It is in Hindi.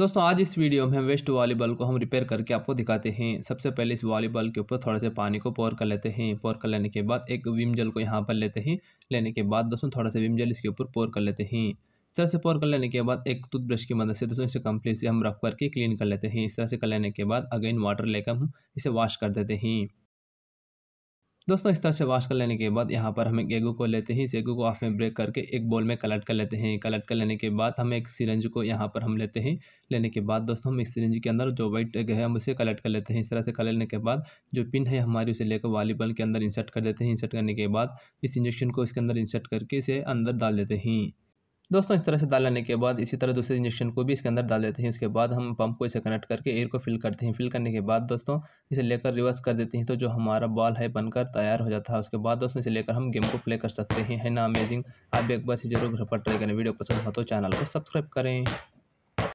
दोस्तों आज इस वीडियो में हम वेस्ट वॉलीबॉल को हम रिपेयर करके आपको दिखाते हैं सबसे पहले इस वॉलीबॉल के ऊपर थोड़ा से पानी को पोर कर लेते हैं पोर कर लेने के बाद एक विम जल को यहाँ पर लेते हैं लेने के बाद दोस्तों थोड़ा सा विम जल इसके ऊपर पोर कर लेते हैं इस तरह से पोर कर लेने के बाद एक टूथब्रश की मदद से दोस्तों इसे कंप्लीट से हम रफ करके क्लीन कर लेते हैं इस तरह से कर लेने के बाद अगेन वाटर लेकर हम इसे वॉश कर देते हैं दोस्तों इस तरह से वॉश कर लेने के बाद यहाँ पर हम एक एगो को लेते हैं इस एगो को हाफ में ब्रेक करके एक बॉल में कलेक्ट कर लेते हैं कलेक्ट कर लेने के बाद हम एक सिरंज को यहाँ पर हम लेते हैं लेने के बाद दोस्तों हम इस सिरंज के अंदर जो वाइट एग है हम उसे कलेक्ट कर लेते हैं इस तरह से कर लेने के बाद जो पिन है हमारी उसे लेकर वॉलीबॉल के अंदर इंसर्ट कर देते हैं इंसर्ट करने के बाद इस इंजेक्शन को इसके अंदर इंसर्ट करके इसे अंदर डाल देते हैं दोस्तों इस तरह से डाल लेने के बाद इसी तरह दूसरे इंजेक्शन को भी इसके अंदर डाल देते हैं उसके बाद हम पंप को इसे कनेक्ट करके एयर को फिल करते हैं फिल करने के बाद दोस्तों इसे लेकर रिवर्स कर देते हैं तो जो हमारा बॉल है बनकर तैयार हो जाता है उसके बाद दोस्तों इसे लेकर हम गेम को प्ले कर सकते हैं है ना अमेजिंग आप एक बार से जरूर घर पर ट्राई करें वीडियो पसंद हो तो चैनल को सब्सक्राइब करें